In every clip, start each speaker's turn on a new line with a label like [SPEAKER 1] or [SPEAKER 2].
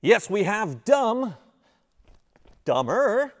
[SPEAKER 1] Yes, we have dumb, dumber,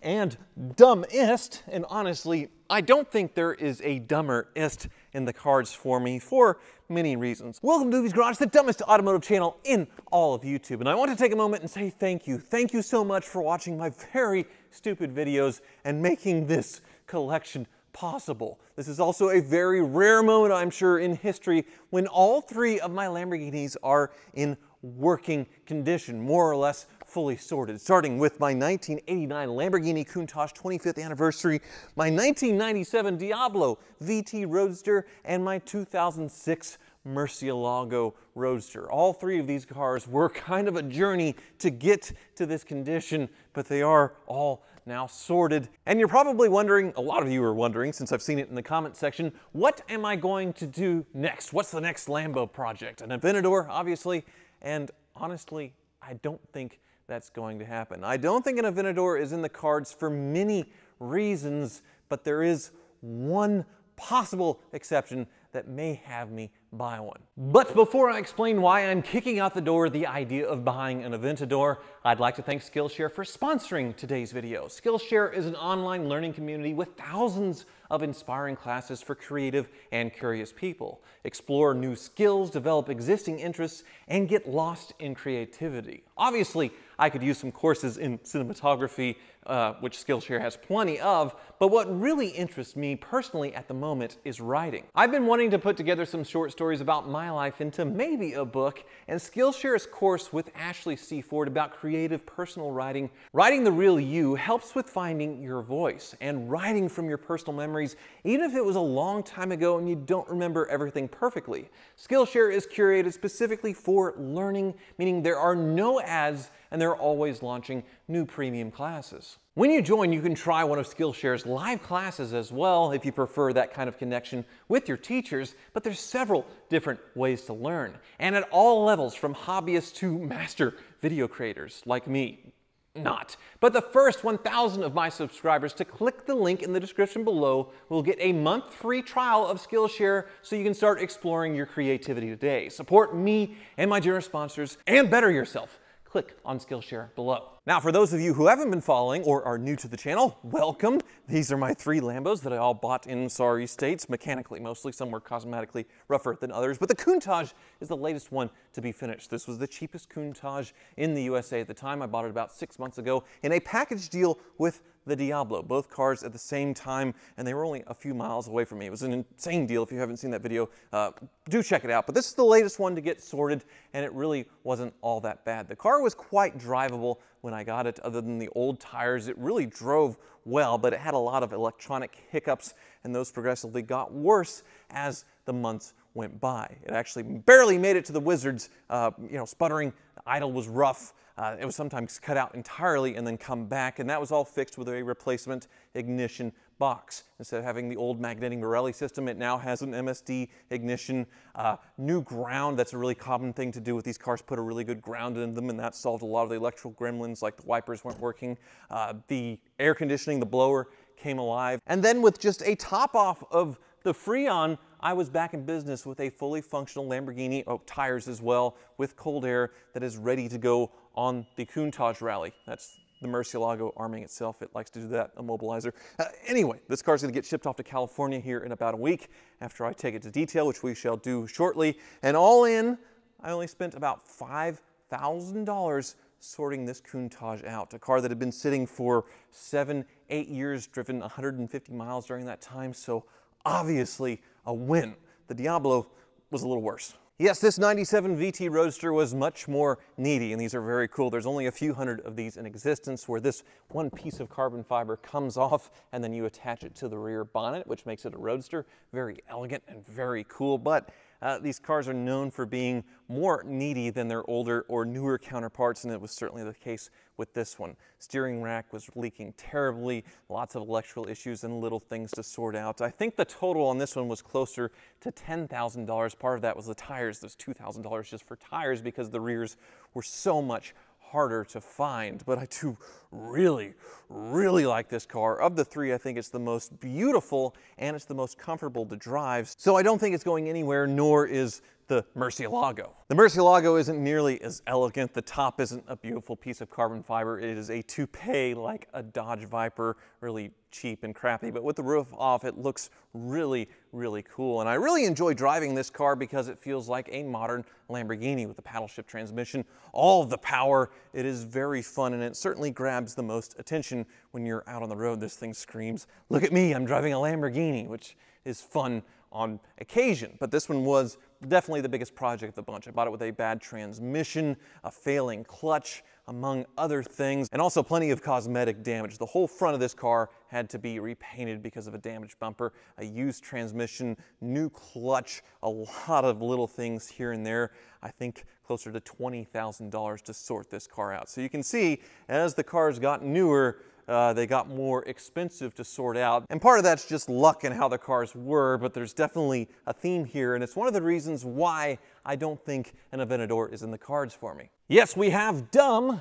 [SPEAKER 1] and dumbest, and honestly, I don't think there is a dumberest in the cards for me for many reasons. Welcome to Movies Garage, the dumbest automotive channel in all of YouTube, and I want to take a moment and say thank you. Thank you so much for watching my very stupid videos and making this collection possible. This is also a very rare moment, I'm sure, in history when all three of my Lamborghinis are in working condition, more or less fully sorted, starting with my 1989 Lamborghini Countach 25th anniversary, my 1997 Diablo VT Roadster, and my 2006 Murcielago Roadster. All three of these cars were kind of a journey to get to this condition, but they are all now sorted. And you're probably wondering, a lot of you are wondering since I've seen it in the comment section, what am I going to do next? What's the next Lambo project? An Aventador, obviously, and honestly, I don't think that's going to happen. I don't think an Aventador is in the cards for many reasons, but there is one possible exception that may have me buy one. But before I explain why I'm kicking out the door the idea of buying an Aventador, I'd like to thank Skillshare for sponsoring today's video. Skillshare is an online learning community with thousands of inspiring classes for creative and curious people. Explore new skills, develop existing interests, and get lost in creativity. Obviously, I could use some courses in cinematography, uh, which Skillshare has plenty of, but what really interests me personally at the moment is writing. I've been wanting to put together some short stories stories about my life into maybe a book, and Skillshare's course with Ashley C. Ford about creative personal writing. Writing the real you helps with finding your voice and writing from your personal memories, even if it was a long time ago and you don't remember everything perfectly. Skillshare is curated specifically for learning, meaning there are no ads and they're always launching new premium classes. When you join, you can try one of Skillshare's live classes as well if you prefer that kind of connection with your teachers, but there's several different ways to learn, and at all levels from hobbyists to master video creators like me not. But the first 1,000 of my subscribers to click the link in the description below will get a month free trial of Skillshare so you can start exploring your creativity today. Support me and my generous sponsors and better yourself click on Skillshare below. Now, for those of you who haven't been following or are new to the channel, welcome. These are my three Lambos that I all bought in sorry states, mechanically mostly, some were cosmetically rougher than others, but the Countach is the latest one to be finished. This was the cheapest Countach in the USA at the time. I bought it about six months ago in a package deal with the Diablo, both cars at the same time, and they were only a few miles away from me. It was an insane deal. If you haven't seen that video, uh, do check it out. But this is the latest one to get sorted, and it really wasn't all that bad. The car was quite drivable when I got it, other than the old tires. It really drove well, but it had a lot of electronic hiccups, and those progressively got worse as the months went by. It actually barely made it to the Wizards, uh, you know, sputtering, The idle was rough, uh, it was sometimes cut out entirely and then come back, and that was all fixed with a replacement ignition box. Instead of having the old magnetic Morelli system, it now has an MSD ignition, uh, new ground. That's a really common thing to do with these cars, put a really good ground in them, and that solved a lot of the electrical gremlins, like the wipers weren't working. Uh, the air conditioning, the blower came alive. And then with just a top off of the Freon, I was back in business with a fully functional Lamborghini, oh, tires as well, with cold air that is ready to go on the Countach rally. That's the Murcielago arming itself. It likes to do that, a mobilizer. Uh, anyway, this car's going to get shipped off to California here in about a week after I take it to detail, which we shall do shortly. And all in, I only spent about $5,000 sorting this Countach out, a car that had been sitting for seven, eight years, driven 150 miles during that time, so obviously a win. The Diablo was a little worse. Yes, this 97 VT Roadster was much more needy, and these are very cool. There's only a few hundred of these in existence where this one piece of carbon fiber comes off and then you attach it to the rear bonnet, which makes it a Roadster. Very elegant and very cool, but uh, these cars are known for being more needy than their older or newer counterparts, and it was certainly the case with this one. Steering rack was leaking terribly, lots of electrical issues and little things to sort out. I think the total on this one was closer to $10,000. Part of that was the tires, those $2,000 just for tires because the rears were so much harder to find, but I do really, really like this car. Of the three, I think it's the most beautiful and it's the most comfortable to drive. So I don't think it's going anywhere, nor is the Murcielago. The Murcielago isn't nearly as elegant. The top isn't a beautiful piece of carbon fiber. It is a toupee like a Dodge Viper, really cheap and crappy, but with the roof off, it looks really, really cool. And I really enjoy driving this car because it feels like a modern Lamborghini with a paddle shift transmission, all the power. It is very fun and it certainly grabs the most attention when you're out on the road. This thing screams, look at me, I'm driving a Lamborghini, which is fun on occasion, but this one was definitely the biggest project of the bunch. I bought it with a bad transmission, a failing clutch, among other things, and also plenty of cosmetic damage. The whole front of this car had to be repainted because of a damaged bumper, a used transmission, new clutch, a lot of little things here and there. I think closer to $20,000 to sort this car out. So you can see, as the cars got newer, uh, they got more expensive to sort out. And part of that's just luck and how the cars were, but there's definitely a theme here, and it's one of the reasons why I don't think an Aventador is in the cards for me. Yes, we have dumb,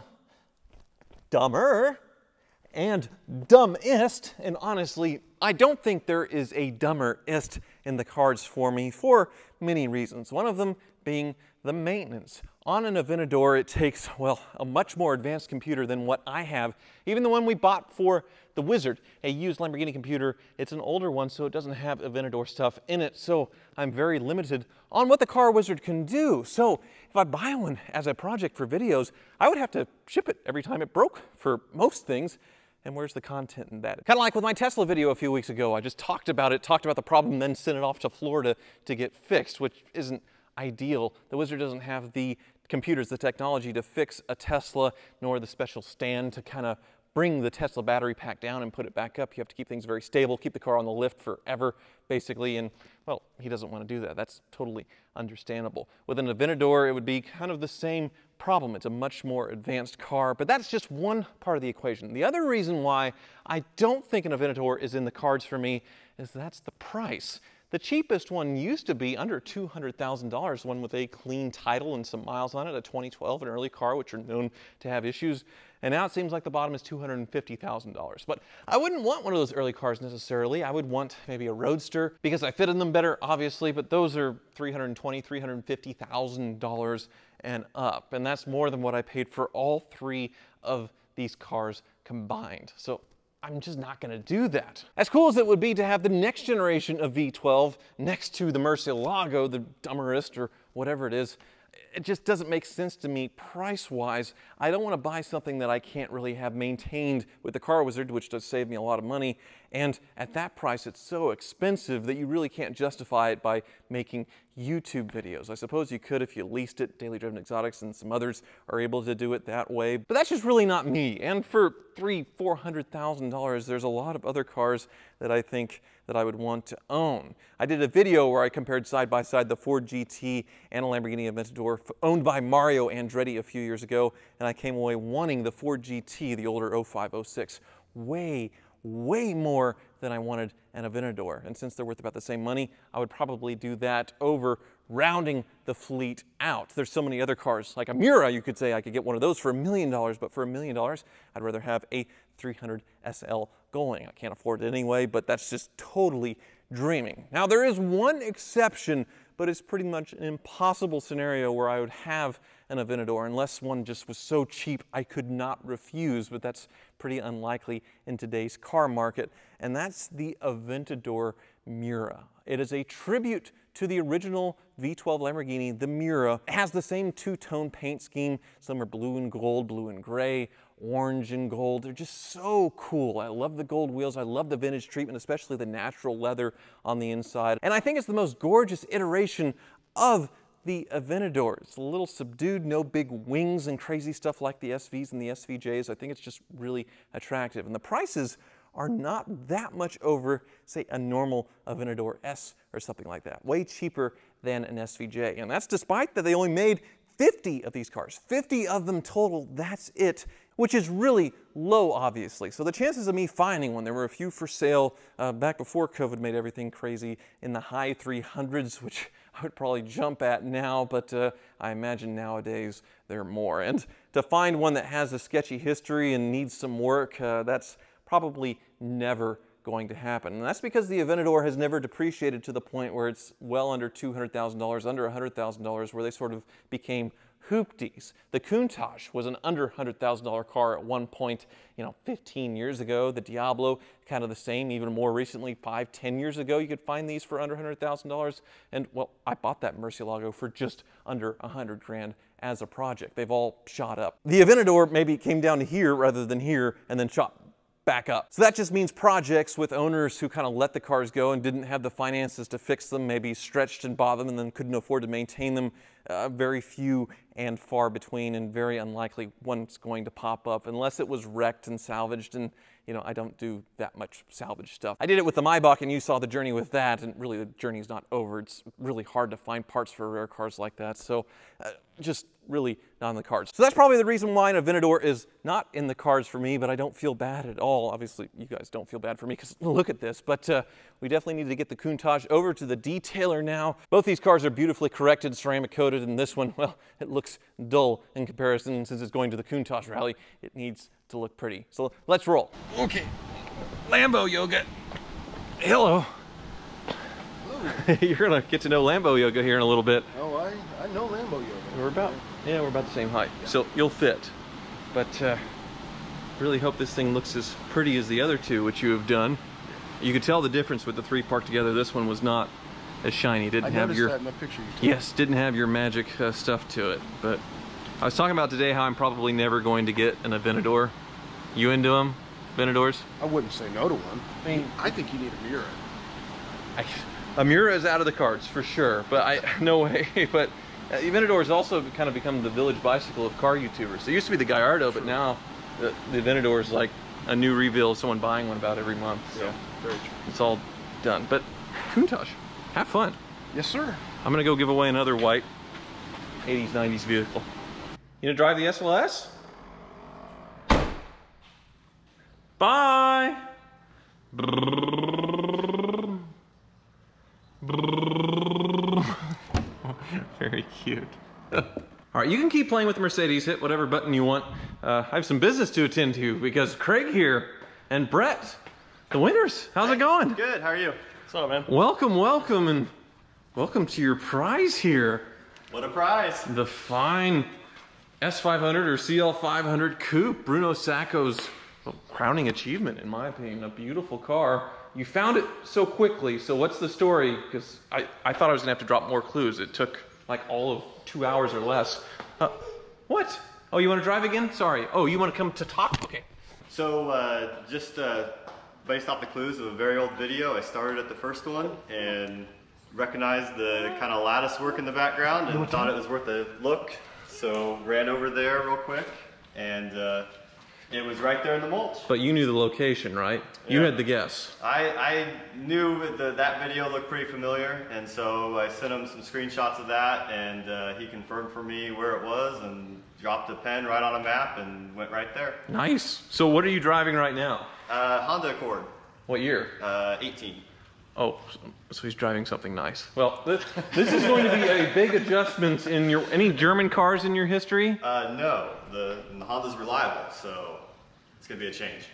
[SPEAKER 1] dumber, and dumbest, and honestly, I don't think there is a dumberest in the cards for me for many reasons. One of them being the maintenance. On an Aventador, it takes, well, a much more advanced computer than what I have. Even the one we bought for the Wizard, a used Lamborghini computer, it's an older one, so it doesn't have Aventador stuff in it, so I'm very limited on what the Car Wizard can do. So if I buy one as a project for videos, I would have to ship it every time it broke for most things and where's the content in that? Kind of like with my Tesla video a few weeks ago, I just talked about it, talked about the problem, then sent it off to Florida to get fixed, which isn't ideal. The wizard doesn't have the computers, the technology to fix a Tesla, nor the special stand to kind of bring the Tesla battery pack down and put it back up. You have to keep things very stable, keep the car on the lift forever, basically. And well, he doesn't want to do that. That's totally understandable. With an Aventador, it would be kind of the same problem. It's a much more advanced car, but that's just one part of the equation. The other reason why I don't think an Aventador is in the cards for me is that's the price. The cheapest one used to be under $200,000, one with a clean title and some miles on it, a 2012, an early car, which are known to have issues. And now it seems like the bottom is $250,000. But I wouldn't want one of those early cars necessarily. I would want maybe a Roadster because I fit in them better, obviously, but those are $320,000, $350,000 and up. And that's more than what I paid for all three of these cars combined. So I'm just not gonna do that. As cool as it would be to have the next generation of V12 next to the Murcielago, the dumberest or whatever it is, it just doesn't make sense to me price-wise. I don't want to buy something that I can't really have maintained with the car wizard, which does save me a lot of money. And at that price, it's so expensive that you really can't justify it by making YouTube videos. I suppose you could if you leased it. Daily Driven Exotics and some others are able to do it that way. But that's just really not me. And for three, four hundred thousand dollars, there's a lot of other cars that I think that I would want to own. I did a video where I compared side by side the Ford GT and a Lamborghini Aventador owned by Mario Andretti a few years ago, and I came away wanting the Ford GT, the older 0506, way, way more than I wanted an Aventador. And since they're worth about the same money, I would probably do that over rounding the fleet out. There's so many other cars, like a Mura, you could say I could get one of those for a million dollars, but for a million dollars, I'd rather have a 300 SL going. I can't afford it anyway, but that's just totally dreaming. Now, there is one exception but it's pretty much an impossible scenario where I would have an Aventador unless one just was so cheap I could not refuse, but that's pretty unlikely in today's car market. And that's the Aventador Mura. It is a tribute to the original V12 Lamborghini, the Mura. It has the same two-tone paint scheme. Some are blue and gold, blue and gray, orange and gold. They're just so cool. I love the gold wheels. I love the vintage treatment, especially the natural leather on the inside. And I think it's the most gorgeous iteration of the Aventador. It's a little subdued, no big wings and crazy stuff like the SVs and the SVJs. I think it's just really attractive. And the prices are not that much over, say, a normal Aventador S or something like that. Way cheaper than an SVJ. And that's despite that they only made 50 of these cars, 50 of them total, that's it which is really low, obviously. So the chances of me finding one, there were a few for sale uh, back before COVID made everything crazy in the high 300s, which I would probably jump at now, but uh, I imagine nowadays there are more. And to find one that has a sketchy history and needs some work, uh, that's probably never going to happen. And that's because the Aventador has never depreciated to the point where it's well under $200,000, under $100,000, where they sort of became hoopties. The Countach was an under $100,000 car at one point, you know, 15 years ago. The Diablo, kind of the same, even more recently, five, 10 years ago, you could find these for under $100,000. And well, I bought that Murcielago for just under 100 grand as a project. They've all shot up. The Aventador maybe came down to here rather than here and then shot back up. So that just means projects with owners who kind of let the cars go and didn't have the finances to fix them, maybe stretched and bought them and then couldn't afford to maintain them. Uh, very few and far between and very unlikely one's going to pop up unless it was wrecked and salvaged and you know I don't do that much salvage stuff. I did it with the Maybach and you saw the journey with that and really the journey's not over. It's really hard to find parts for rare cars like that so uh, just really not in the cards. So that's probably the reason why a Venador is not in the cards for me, but I don't feel bad at all. Obviously, you guys don't feel bad for me because look at this, but uh, we definitely need to get the Countach over to the detailer now. Both these cars are beautifully corrected, ceramic coated, and this one, well, it looks dull in comparison since it's going to the Countach rally. It needs to look pretty. So let's roll. Okay, Lambo yoga. Hello. Hello. You're gonna get to know Lambo yoga here in a little bit. Oh, I, I know Lambo yoga. We're about, yeah, we're about the same height. So you'll fit. But uh, really hope this thing looks as pretty as the other two, which you have done. You could tell the difference with the three parked together. This one was not as shiny. Didn't I have your picture you yes, didn't have your magic uh, stuff to it. But I was talking about today how I'm probably never going to get an Aventador. You into them, Aventadors? I wouldn't say no to one. I mean, I think you need a mirror I, a mirror is out of the cards for sure, but I no way. But uh, Aventador has also kind of become the village bicycle of car YouTubers. It used to be the Gallardo, but now the, the Aventador is like a new reveal of someone buying one about every month. So yeah, very true. It's all done. But Countach, have fun. Yes, sir. I'm gonna go give away another white 80s, 90s vehicle. You gonna drive the SLS? Bye. very cute. All right, you can keep playing with the Mercedes, hit whatever button you want. Uh, I have some business to attend to because Craig here and Brett, the winners. How's it going? Good, how are you? What's up, man? Welcome, welcome, and welcome to your prize here. What a prize. The fine S500 or CL500 Coupe, Bruno Sacco's crowning achievement, in my opinion, a beautiful car. You found it so quickly, so what's the story? Because I, I thought I was gonna have to drop more clues. It took like all of two hours or less. Uh, what? Oh, you want to drive again? Sorry. Oh, you want to come to talk? Okay. So uh, just uh, based off the clues of a very old video, I started at the first one and recognized the kind of lattice work in the background and thought it was worth a look. So ran over there real quick and uh, it was right there in the mulch. But you knew the location, right? Yeah. You had the guess. I, I knew the, that video looked pretty familiar, and so I sent him some screenshots of that, and uh, he confirmed for me where it was and dropped a pen right on a map and went right there. Nice. So what are you driving right now? Uh, Honda Accord. What year? Uh, 18. Oh, so he's driving something nice. Well, this, this is going to be a big adjustment in your any German cars in your history. Uh, no, the, the Honda's reliable, so it's going to be a change.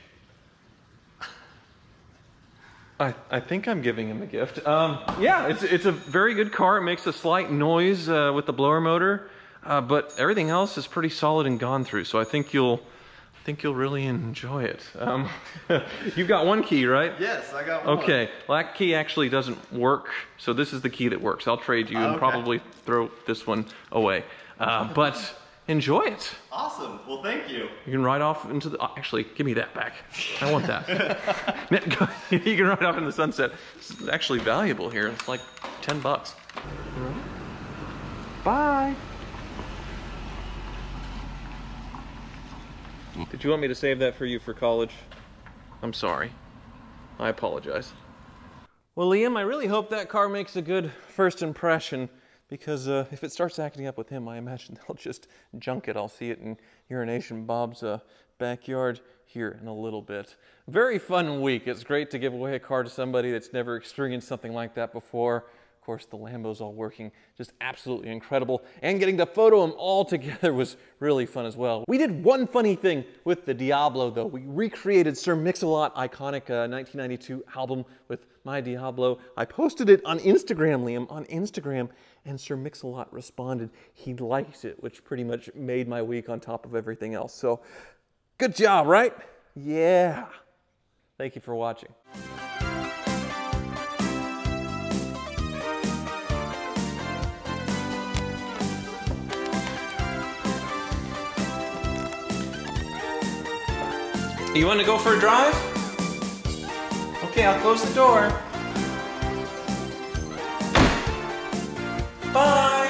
[SPEAKER 1] I, I think I'm giving him a gift. Um, yeah, it's it's a very good car. It makes a slight noise uh, with the blower motor, uh, but everything else is pretty solid and gone through. So I think you'll think you'll really enjoy it. Um, you've got one key, right? Yes, I got one. Okay, well that key actually doesn't work, so this is the key that works. I'll trade you okay. and probably throw this one away. Uh, but enjoy it. Awesome, well thank you. You can ride off into the, actually give me that back. I want that. you can ride off in the sunset. It's actually valuable here, it's like 10 bucks. Bye. Did you want me to save that for you for college? I'm sorry. I apologize. Well, Liam, I really hope that car makes a good first impression because uh, if it starts acting up with him, I imagine they'll just junk it. I'll see it in Urination Bob's uh, backyard here in a little bit. Very fun week. It's great to give away a car to somebody that's never experienced something like that before course, the Lambos all working, just absolutely incredible. And getting to photo them all together was really fun as well. We did one funny thing with the Diablo though. We recreated Sir Mix-a-Lot iconic uh, 1992 album with My Diablo. I posted it on Instagram, Liam, on Instagram, and Sir Mix-a-Lot responded. He liked it, which pretty much made my week on top of everything else. So good job, right? Yeah. Thank you for watching. You want to go for a drive? Okay, I'll close the door. Bye!